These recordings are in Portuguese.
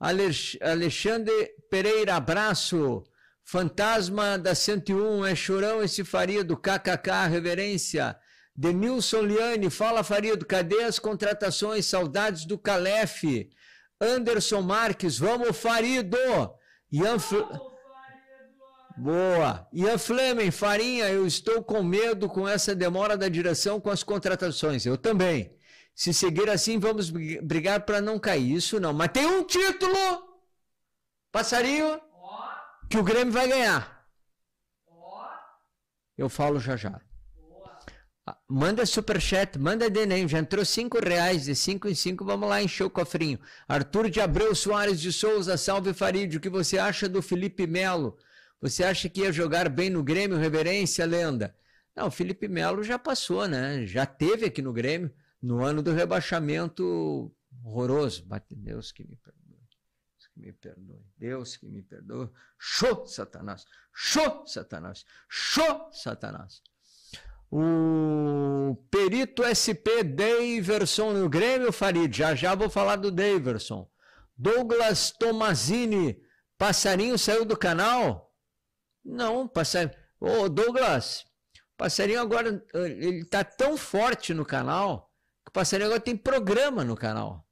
Alexandre Pereira, abraço. Fantasma da 101, é chorão esse Farido, kkk, reverência. Denilson Liane, fala Farido, cadê as contratações? Saudades do Calef. Anderson Marques, vamos Farido. Ian Boa. Ian Fleming, Farinha, eu estou com medo com essa demora da direção com as contratações. Eu também. Se seguir assim, vamos brigar para não cair. Isso não. Mas tem um título, passarinho, que o Grêmio vai ganhar. Eu falo já já. Ah, manda superchat, manda Denem. Já entrou cinco reais, de cinco em cinco, vamos lá encher o cofrinho. Arthur de Abreu Soares de Souza, salve Farid. O que você acha do Felipe Melo? Você acha que ia jogar bem no Grêmio, reverência, lenda? Não, o Felipe Melo já passou, né? Já teve aqui no Grêmio. No ano do rebaixamento horroroso, Deus que me perdoe. Deus que me perdoe. Deus que me perdoe. Show, Satanás. Show, Satanás. Show, Satanás. O perito SP Daverson no Grêmio, Farid. Já já vou falar do Daverson. Douglas Tomazini. Passarinho saiu do canal? Não, passarinho. Ô, Douglas, passarinho agora, ele tá tão forte no canal o passarinho agora tem programa no canal.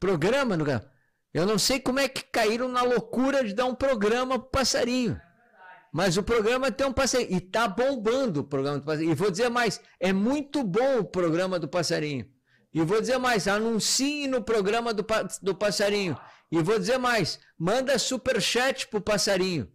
Programa no canal. Eu não sei como é que caíram na loucura de dar um programa pro passarinho. Mas o programa tem um passarinho. E tá bombando o programa do passarinho. E vou dizer mais: é muito bom o programa do passarinho. E vou dizer mais: anuncie no programa do, do passarinho. E vou dizer mais: manda superchat pro passarinho.